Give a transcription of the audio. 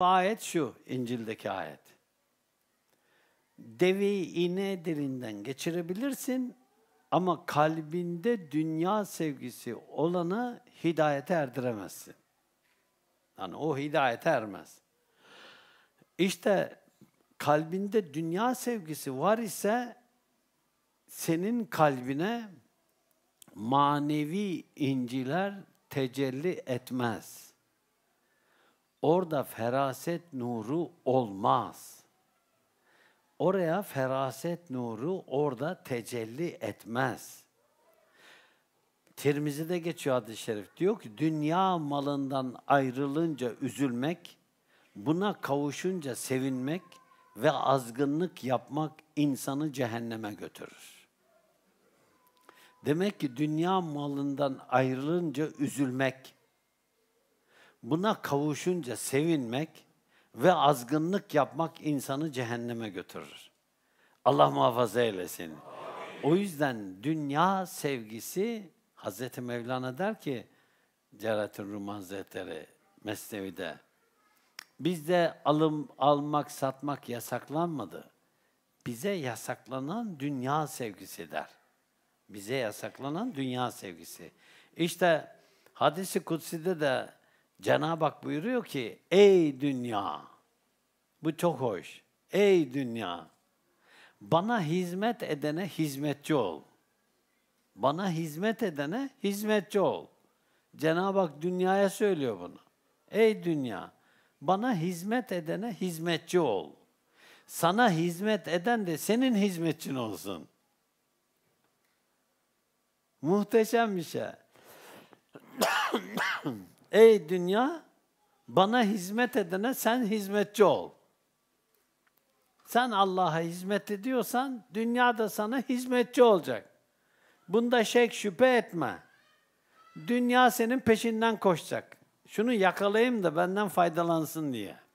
Ayet şu, İncil'deki ayet. Devi iğne dilinden geçirebilirsin ama kalbinde dünya sevgisi olanı hidayete erdiremezsin. Yani o hidayete ermez. İşte kalbinde dünya sevgisi var ise senin kalbine manevi inciler tecelli etmez.'' Orada feraset nuru olmaz. Oraya feraset nuru orada tecelli etmez. Tirmizi'de geçiyor hadis-i şerif. Diyor ki dünya malından ayrılınca üzülmek, buna kavuşunca sevinmek ve azgınlık yapmak insanı cehenneme götürür. Demek ki dünya malından ayrılınca üzülmek, Buna kavuşunca sevinmek ve azgınlık yapmak insanı cehenneme götürür. Allah muhafaza eylesin. O yüzden dünya sevgisi Hazreti Mevlana der ki Ceratül Rum Hazretleri Mesnevi'de bizde alım almak satmak yasaklanmadı. Bize yasaklanan dünya sevgisi der. Bize yasaklanan dünya sevgisi. İşte hadisi kutsi'de de Cenab-ı Hak buyuruyor ki, ey dünya, bu çok hoş, ey dünya, bana hizmet edene hizmetçi ol. Bana hizmet edene hizmetçi ol. Cenab-ı Hak dünyaya söylüyor bunu. Ey dünya, bana hizmet edene hizmetçi ol. Sana hizmet eden de senin hizmetçin olsun. Muhteşem bir şey. Ey dünya, bana hizmet edene sen hizmetçi ol. Sen Allah'a hizmet ediyorsan dünya da sana hizmetçi olacak. Bunda şek şüphe etme. Dünya senin peşinden koşacak. Şunu yakalayayım da benden faydalansın diye.